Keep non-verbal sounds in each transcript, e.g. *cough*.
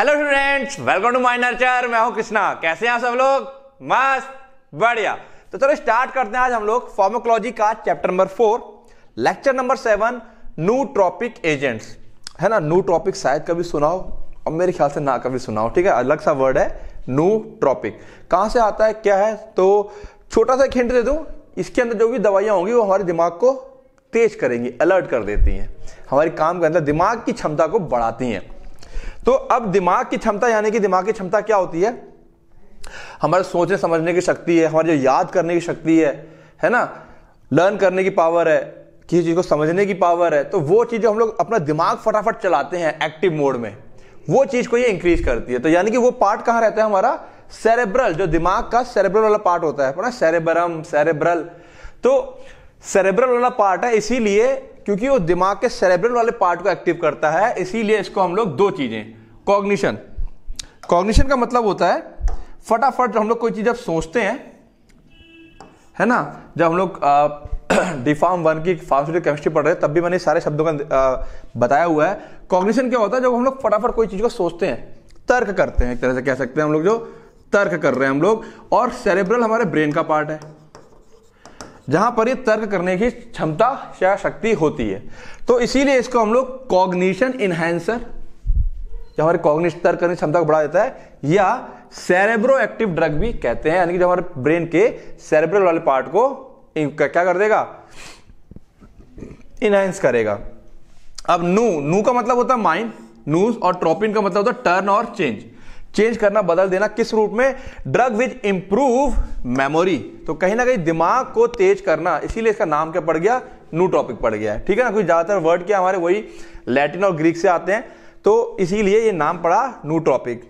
hello students welcome to my nurture मैं हूं कृष्णा कैसे हैं सब लोग मस्त बढ़िया तो चलो स्टार्ट करते हैं आज हम लोग फार्मोकोलॉजी का chapter number four lecture number seven tropic agents है ना न्यू ट्रॉपिक शायद कभी सुनाओ और मेरे ख्याल से ना कभी सुनाओ ठीक है अलग सा वर्ड है ट्रॉपिक कहाँ से आता है क्या है तो छोटा सा खिंड दे दूँ इसके अंदर जो भी दवाइयाँ होंगी वो हमारे दिमाग को तेज करेंगी अलर्ट कर देती हैं हमारे काम के अंदर दिमाग की क्षमता को बढ़ाती हैं तो अब दिमाग की क्षमता यानी कि दिमाग की क्षमता क्या होती है हमारे सोचने समझने की शक्ति है हमारी जो याद करने की शक्ति है है ना लर्न करने की पावर है किसी चीज़ को समझने की पावर है तो वो चीज़ जो हम लोग अपना दिमाग फटाफट चलाते हैं एक्टिव मोड में वो चीज़ को ये इंक्रीज करती है तो यानी कि वो पार्ट कहां रहता है हमारा सेरेब्रल जो दिमाग का सेरेब्रल वाला पार्ट होता है ना सेरेबरम सेरेब्रल तो सेरेब्रल वाला पार्ट है इसीलिए क्योंकि वो दिमाग के सेरेब्रल वाले पार्ट को एक्टिव करता है इसीलिए इसको हम लोग दो चीज़ें कॉग्निशन कॉग्निशन का मतलब होता है फटाफट हम लोग कोई चीज़ जब सोचते हैं है ना जब हम लोग डिफार्म *clears throat* वन की फार्मास्यूटिकल केमिस्ट्री पढ़ रहे हैं तब भी मैंने सारे शब्दों का आ, बताया हुआ है कॉग्निशन क्या होता है जब हम लोग फटाफट कोई चीज़ को सोचते हैं तर्क करते हैं एक तरह से कह सकते हैं हम लोग जो तर्क कर रहे हैं हम लोग और सेरेब्रल हमारे ब्रेन का पार्ट है जहां पर ये तर्क करने की क्षमता या शक्ति होती है तो इसीलिए इसको हम लोग कॉग्निशन इनहेंसर जो हमारे कॉग्निशन तर्क करने की क्षमता को बढ़ा देता है या सेरेब्रो एक्टिव ड्रग भी कहते हैं यानी कि जो हमारे ब्रेन के सेरेब्रल वाले पार्ट को क्या कर देगा इनहेंस करेगा अब नू नू का मतलब होता है माइंड नूज और ट्रोपिन का मतलब होता है टर्न और चेंज चेंज करना बदल देना किस रूप में ड्रग विद इंप्रूव मेमोरी तो कहीं ना कहीं दिमाग को तेज करना इसीलिए इसका नाम क्या पड़ गया न्यू टॉपिक पड़ गया है ठीक है ना कुछ ज्यादातर वर्ड क्या हमारे वही लैटिन और ग्रीक से आते हैं तो इसीलिए ये नाम पड़ा new topic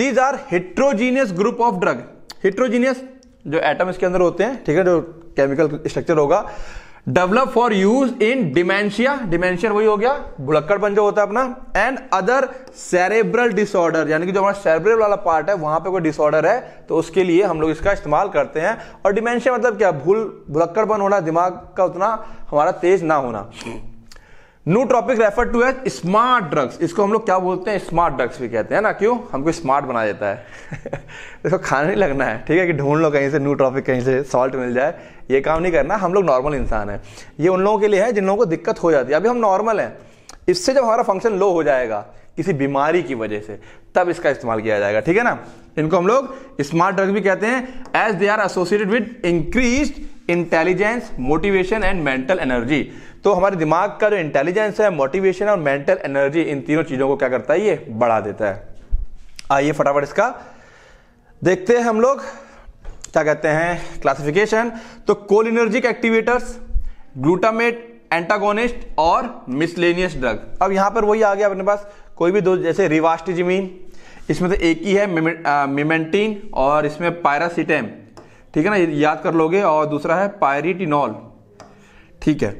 these are heterogeneous group of drug heterogeneous जो एटम इसके अंदर होते हैं ठीक है जो केमिकल स्ट्रक्चर होगा develop for use in dementia dementia वही हो गया बन जो होता है अपना एंड अदर सेरेब्रल डिसऑर्डर यानी कि जो हमारा सेरेब्रल वाला पार्ट है वहां पे कोई डिसऑर्डर है तो उसके लिए हम लोग इसका इस्तेमाल करते हैं और डिमेंशिया मतलब क्या भूल भुलक्कड़पन होना दिमाग का उतना हमारा तेज ना होना new topic refer to as smart drugs इसको हम लोग क्या बोलते हैं स्मार्ट ड्रग्स भी कहते हैं ना क्यों हमको स्मार्ट बना देता है *laughs* इसको खाना नहीं लगना है ठीक है कि ढूंढ लो कहीं से न्यू टॉपिक कहीं से सॉल्ट मिल जाए ये काम नहीं करना हम लोग नॉर्मल इंसान है ये उन लोगों के लिए है जिन लोगों को दिक्कत हो जाती है अभी हम नॉर्मल हैं इससे जब हमारा फंक्शन लो हो जाएगा किसी बीमारी की वजह से तब इसका इस्तेमाल किया जाएगा ठीक है ना इनको हम लोग स्मार्ट ड्रग्स भी कहते हैं as they are associated with increased intelligence motivation and mental energy तो हमारे दिमाग का जो इंटेलिजेंस है मोटिवेशन और मेंटल एनर्जी इन तीनों चीज़ों को क्या करता है ये बढ़ा देता है आइए फटाफट इसका देखते हैं हम लोग क्या कहते हैं क्लासिफिकेशन तो cholinergic activators glutamate antagonist और मिसलेनियस ड्रग अब यहां पर वही आ गया अपने पास कोई भी दो जैसे रिवास्टिजमीन इसमें तो एक ही है मिमेंटीन और इसमें पायरासिटेम ठीक है ना याद कर लोगे और दूसरा है पायरिटिनॉल ठीक है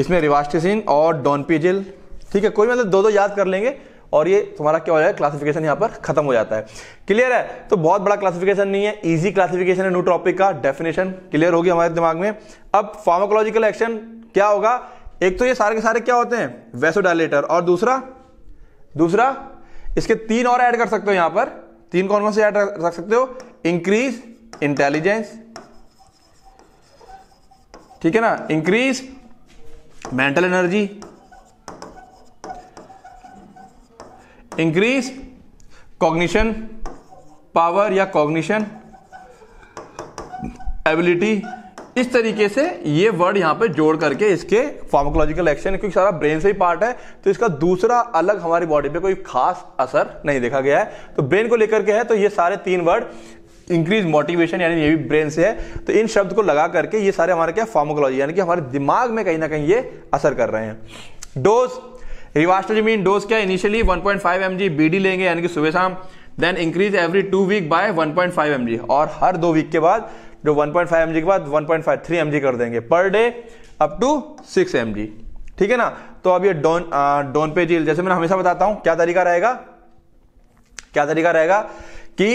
इसमें रिवास्टिसिन और डॉनपीजिल ठीक है कोई मतलब दो दो याद कर लेंगे और ये तुम्हारा क्या हो जाएगा क्लासिफिकेशन यहाँ पर खत्म हो जाता है क्लियर है तो बहुत बड़ा क्लासिफिकेशन नहीं है इजी क्लासिफिकेशन है न्यू टॉपिक का डेफिनेशन क्लियर होगी हमारे दिमाग में अब फार्माकोलॉजिकल एक्शन क्या होगा एक तो ये सारे के सारे क्या होते हैं वैसो और दूसरा दूसरा इसके तीन और ऐड कर सकते हो यहां पर तीन कौन कौन से ऐड रख सकते हो इंक्रीज इंटेलिजेंस ठीक है ना increase mental energy increase cognition power या कॉग्निशन एबिलिटी इस तरीके से ये वर्ड यहां पे जोड़ करके इसके फार्मोकोलॉजिकल एक्शन क्योंकि सारा ब्रेन से ही पार्ट है तो इसका दूसरा अलग हमारी बॉडी पे कोई खास असर नहीं देखा गया है तो ब्रेन को लेकर के है तो ये सारे तीन वर्ड इंक्रीज मोटिवेशन यानी ये भी ब्रेन से है तो इन शब्द को लगा करके ये सारे हमारे क्या फार्मोकोलॉजी यानी कि हमारे दिमाग में कहीं ना कहीं ये असर कर रहे हैं डोज रिवास्टोजमीन डोज क्या इनिशियली 1.5 पॉइंट बीडी लेंगे यानी कि सुबह शाम then increase every two week by 1.5 point और हर दो वीक के बाद जो 1.5 पॉइंट के बाद 1.5 पॉइंट थ्री कर देंगे per day up to six M ठीक है ना तो अब ये डोन डोन पे जील जैसे मैं हमेशा बताता हूं क्या तरीका रहेगा क्या तरीका रहेगा कि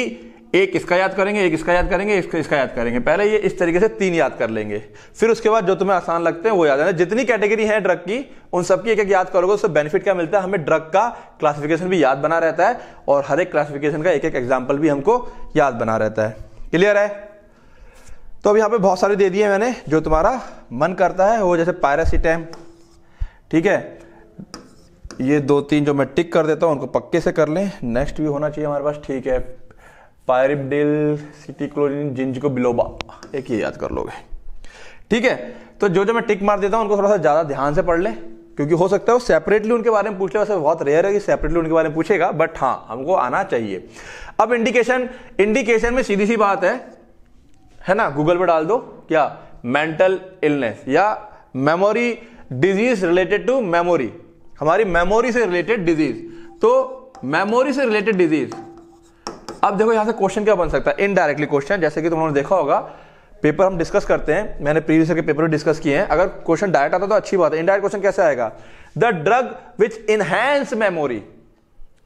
एक इसका याद करेंगे एक इसका याद करेंगे इसका इसका याद करेंगे पहले ये इस तरीके से तीन याद कर लेंगे फिर उसके बाद जो तुम्हें आसान लगते हैं वो याद है जितनी कैटेगरी है ड्रग की उन सबकी एक एक याद करोगे उससे बेनिफिट क्या मिलता है हमें ड्रग का क्लासिफिकेशन भी याद बना रहता है और हर एक क्लासिफिकेशन का एक एक एग्जाम्पल भी हमको याद बना रहता है क्लियर है तो अब यहाँ पे बहुत सारे दे दिए मैंने जो तुम्हारा मन करता है वो जैसे पैरासीटैम ठीक है ये दो तीन जो मैं टिक कर देता हूँ उनको पक्के से कर लें नेक्स्ट भी होना चाहिए हमारे पास ठीक है पायरिपडेल सिटी क्लोरिन को बिलोबा एक ही याद कर लोगे ठीक है तो जो जो मैं टिक मार देता हूँ उनको थोड़ा सा ज़्यादा ध्यान से पढ़ लें क्योंकि हो सकता है वो सेपरेटली उनके बारे में पूछ ले वैसे बहुत रेयर है कि सेपरेटली उनके बारे में पूछेगा बट हाँ हमको आना चाहिए अब इंडिकेशन इंडिकेशन में सीधी सी बात है है ना गूगल पर डाल दो क्या मेंटल इलनेस या memory disease related to memory हमारी मेमोरी से रिलेटेड डिजीज तो मेमोरी से रिलेटेड डिजीज अब देखो यहां से क्वेश्चन क्या बन सकता है इनडायरेक्टली क्वेश्चन जैसे कि तुम लोगों ने देखा होगा पेपर हम डिस्कस करते हैं मैंने प्रीवियस के पेपर भी डिस्कस किए हैं अगर क्वेश्चन डायरेक्ट आता तो अच्छी बात है इनडायरेक्ट क्वेश्चन कैसे आएगा the drug which enhance memory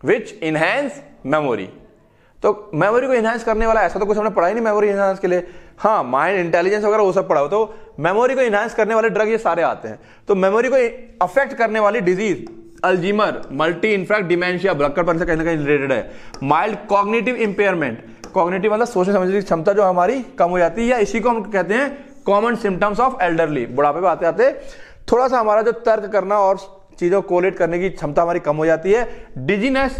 which enhance memory तो मेमोरी को इनहेंस करने वाला ऐसा तो कुछ हमने पढ़ा ही नहीं मेमोरी इनहेंस के लिए हाँ माइंड इंटेलिजेंस वगैरह वो सब पढ़ा हो तो मेमोरी को इनहेंस करने वाले ड्रग ये सारे आते हैं तो मेमोरी को अफेक्ट करने वाली disease Alzheimer multi infarct dementia ब्लक्कर पर कहीं ना कहीं रिलेटेड है माइल्ड कॉग्नेटिव इंपेयरमेंट कॉग्नेटिव मतलब सोचने समझने की क्षमता जो हमारी कम हो जाती है या इसी को हम कहते हैं कॉमन सिम्टम्स ऑफ एल्डरली बुढ़ापे में आते आते थोड़ा सा हमारा जो तर्क करना और चीज़ों को लेट करने की क्षमता हमारी कम हो जाती है डिजीनेस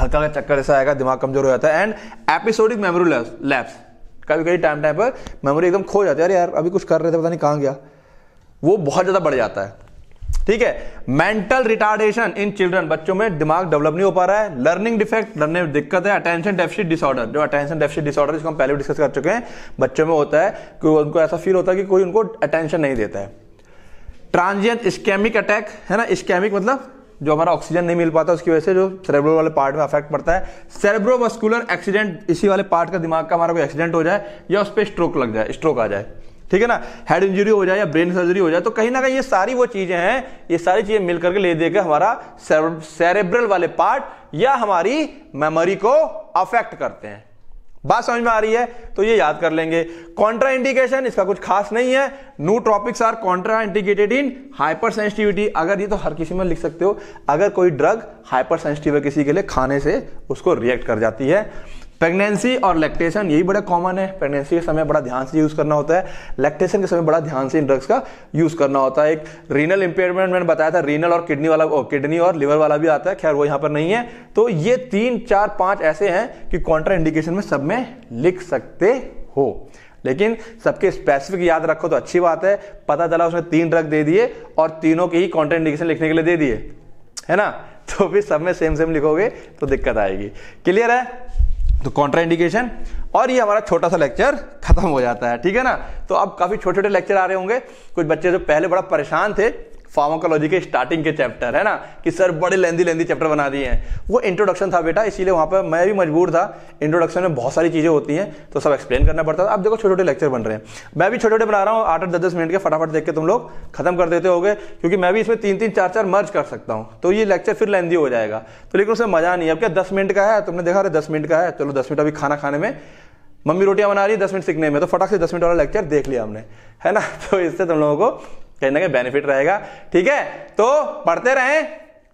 हल्का का चक्कर ऐसा आएगा दिमाग कमजोर हो जाता है एंड एपिसोडिक मेमोरी लैप्स कभी कभी टाइम टाइम पर मेमोरी एकदम खो जाती है अरे यार अभी कुछ कर रहे थे पता नहीं कहाँ गया वो बहुत ज़्यादा बढ़ जाता है ठीक है मेंटल रिटार्डेशन इन चिल्ड्रन बच्चों में दिमाग डेवलप नहीं हो पा रहा है लर्निंग डिफेक्ट लर्ने में दिक्कत है अटेंशन डेफिसिट डिसऑर्डर जो अटेंशन डेफिसिट डिसऑर्डर जिसको हम पहले डिस्कस कर चुके हैं बच्चों में होता है कि उनको ऐसा फील होता है कि कोई उनको अटेंशन नहीं देता है ट्रांजियंट स्कैमिक अटैक है ना स्कैमिक मतलब जो हमारा ऑक्सीजन नहीं मिल पाता उसकी वजह से जो सेरेब्रो वाले पार्ट में अफेक्ट पड़ता है सेरेब्रोवस्कुलर एक्सीडेंट इसी वाले पार्ट का दिमाग का हमारा कोई एक्सीडेंट हो जाए या उस पर स्ट्रोक लग जाए स्ट्रोक आ जाए ठीक है ना हेड इंजरी हो जाए या ब्रेन सर्जरी हो जाए तो कहीं ना कहीं ये सारी वो चीजें हैं ये सारी चीजें मिलकर के ले देकर हमारा सेरेब्रल वाले पार्ट या हमारी मेमोरी को अफेक्ट करते हैं बात समझ में आ रही है तो ये याद कर लेंगे कॉन्ट्रा इंडिकेशन इसका कुछ खास नहीं है nootropics are contraindicated in hypersensitivity अगर ये तो हर किसी में लिख सकते हो अगर कोई ड्रग हाइपर सेंसिटिव है किसी के लिए खाने से उसको रिएक्ट कर जाती है प्रेगनेंसी और लैक्टेशन यही बड़ा कॉमन है प्रेगनेंसी के समय बड़ा ध्यान से यूज़ करना होता है लैक्टेशन के समय बड़ा ध्यान से इन ड्रग्स का यूज़ करना होता है एक रीनल इंपेयरमेंट मैंने बताया था रीनल और किडनी वाला किडनी और लिवर वाला भी आता है खैर वो यहाँ पर नहीं है तो ये तीन चार पाँच ऐसे हैं कि कॉन्ट्रा इंडिकेशन में सब में लिख सकते हो लेकिन सबके स्पेसिफिक याद रखो तो अच्छी बात है पता चला उसने तीन ड्रग दे दिए और तीनों के ही कॉन्ट्रा इंडिकेशन लिखने के लिए दे दिए है ना तो फिर सब में सेम सेम लिखोगे तो दिक्कत आएगी क्लियर है तो कॉन्ट्रा इंडिकेशन और ये हमारा छोटा सा लेक्चर खत्म हो जाता है ठीक है ना तो अब काफी छोटे छोटे लेक्चर आ रहे होंगे कुछ बच्चे जो पहले बड़ा परेशान थे फार्माकोलॉजी के स्टार्टिंग के चैप्टर है ना कि सर बड़े लेंदी लेंदी चैप्टर बना दिए हैं वो इंट्रोडक्शन था बेटा इसीलिए वहाँ पर मैं भी मजबूर था इंट्रोडक्शन में बहुत सारी चीज़ें होती हैं तो सब एक्सप्लेन करना पड़ता था अब देखो छोटे छोटे लेक्चर बन रहे हैं मैं भी छोटे छोटे बना रहा हूँ आठ आठ दस दस मिनट के फटाफट देख के तुम लोग खत्म कर देते हो क्योंकि मैं भी इसमें तीन तीन चार चार मर्ज कर सकता हूँ तो ये लेक्चर फिर लेंदी हो जाएगा तो लेकिन उसमें मज़ा नहीं है अब क्या दस मिनट का है तुमने देखा अरे दस मिनट का है चलो दस मिनट अभी खाना खाने में मम्मी रोटियां बना रही है दस मिनट सीखने में तो फटाक से दस मिनट वाला लेक्चर देख लिया हमने है ना *laughs* तो इससे तुम लोगों को कहीं ना कहीं बेनिफिट रहेगा ठीक है तो पढ़ते रहें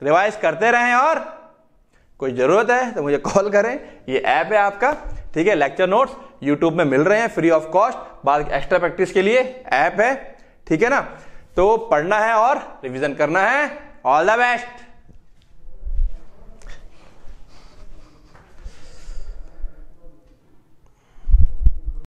रिवाइज करते रहें और कोई ज़रूरत है तो मुझे कॉल करें ये ऐप है आपका ठीक है लेक्चर नोट्स यूट्यूब में मिल रहे हैं फ्री ऑफ कॉस्ट बाद एक्स्ट्रा प्रैक्टिस के लिए ऐप है ठीक है ना तो पढ़ना है और रिविजन करना है ऑल द बेस्ट